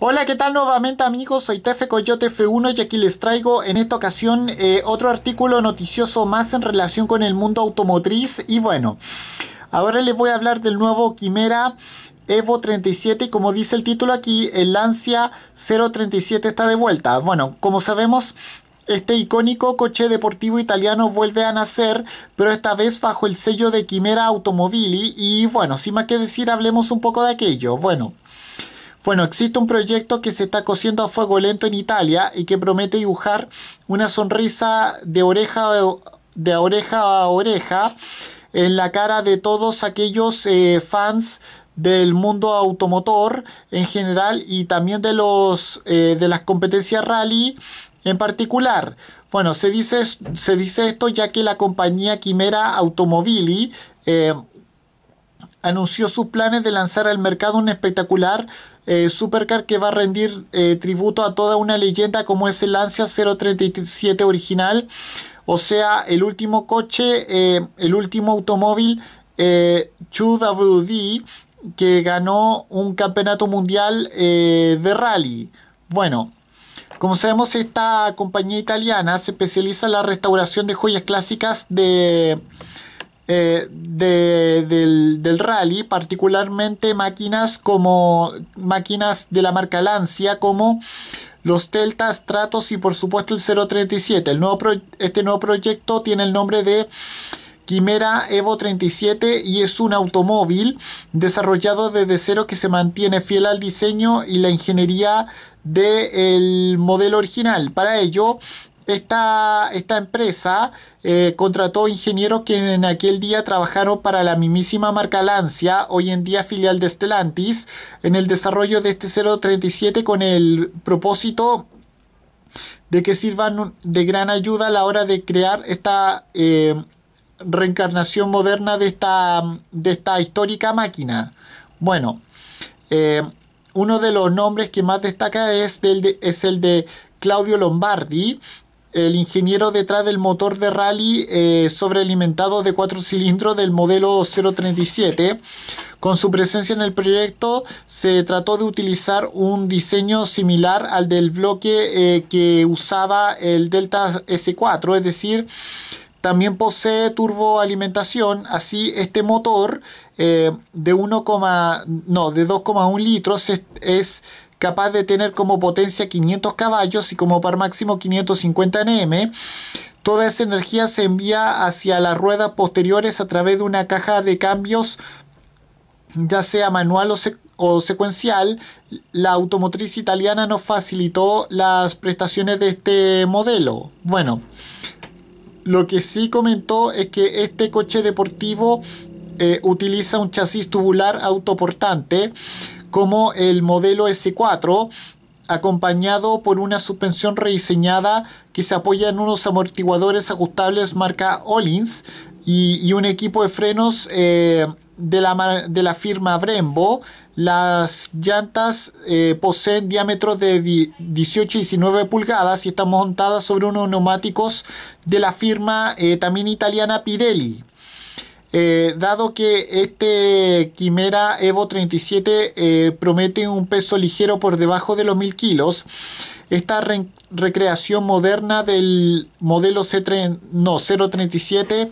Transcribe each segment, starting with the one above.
Hola, ¿qué tal nuevamente amigos? Soy Tefe Coyote F1 y aquí les traigo en esta ocasión eh, otro artículo noticioso más en relación con el mundo automotriz y bueno, ahora les voy a hablar del nuevo Quimera Evo 37 como dice el título aquí, el Lancia 037 está de vuelta. Bueno, como sabemos, este icónico coche deportivo italiano vuelve a nacer, pero esta vez bajo el sello de Quimera Automobili y bueno, sin más que decir, hablemos un poco de aquello. Bueno. Bueno, existe un proyecto que se está cociendo a fuego lento en Italia y que promete dibujar una sonrisa de oreja, de oreja a oreja en la cara de todos aquellos eh, fans del mundo automotor en general y también de, los, eh, de las competencias rally en particular. Bueno, se dice, se dice esto ya que la compañía Quimera Automobili eh, anunció sus planes de lanzar al mercado un espectacular eh, supercar que va a rendir eh, tributo a toda una leyenda como es el Lancia 037 original, o sea, el último coche, eh, el último automóvil 2WD que ganó un campeonato mundial de rally. Bueno, como sabemos, esta compañía italiana se especializa en la restauración de joyas clásicas de eh, del, rally, particularmente máquinas como máquinas de la marca Lancia, como los Delta, Stratos y por supuesto el 037. El nuevo este nuevo proyecto tiene el nombre de Quimera Evo 37 y es un automóvil desarrollado desde cero que se mantiene fiel al diseño y la ingeniería del modelo original. Para ello, esta, empresa eh, contrató ingenieros que en aquel día trabajaron para la mismísima marca Lancia, hoy en día filial de Stellantis, en el desarrollo de este 037 con el propósito de que sirvan de gran ayuda a la hora de crear esta eh, reencarnación moderna de esta, de esta histórica máquina. Bueno, eh, uno de los nombres que más destaca es, es el de Claudio Lombardi, el ingeniero detrás del motor de rally eh, sobrealimentado de cuatro cilindros del modelo 037. Con su presencia en el proyecto se trató de utilizar un diseño similar al del bloque eh, que usaba el Delta S4, es decir, también posee turboalimentación, así este motor eh, de 1, no, de 2,1 litros es capaz de tener como potencia 500 caballos y como par máximo 550 Nm. Toda esa energía se envía hacia las ruedas posteriores a través de una caja de cambios, ya sea manual o, secuencial. La automotriz italiana nos facilitó las prestaciones de este modelo. Bueno, lo que sí comentó es que este coche deportivo eh, utiliza un chasis tubular autoportante como el modelo S4, acompañado por una suspensión rediseñada que se apoya en unos amortiguadores ajustables marca Ollins y, un equipo de frenos eh, de, la, firma Brembo. Las llantas eh, poseen diámetros de 18 y 19 pulgadas y están montadas sobre unos neumáticos de la firma eh, también italiana Pirelli. Eh, dado que este Quimera Evo 37 eh, promete un peso ligero por debajo de los 1000 kilos, esta recreación moderna del modelo c 037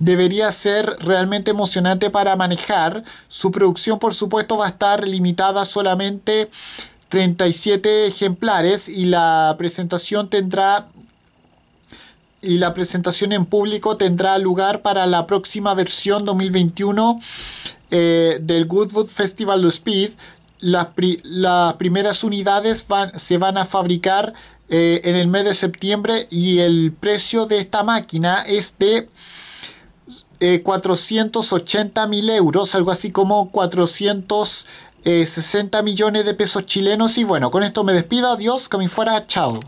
debería ser realmente emocionante para manejar. Su producción, por supuesto, va a estar limitada solamente 37 ejemplares y la presentación tendrá y la presentación en público tendrá lugar para la próxima versión 2021 eh, del Goodwood Festival of Speed. Las, primeras unidades se van a fabricar eh, en el mes de septiembre y el precio de esta máquina es de 480 eh, mil euros, algo así como 460 millones de pesos chilenos. Y bueno, con esto me despido. Adiós, que me fuera. Chao.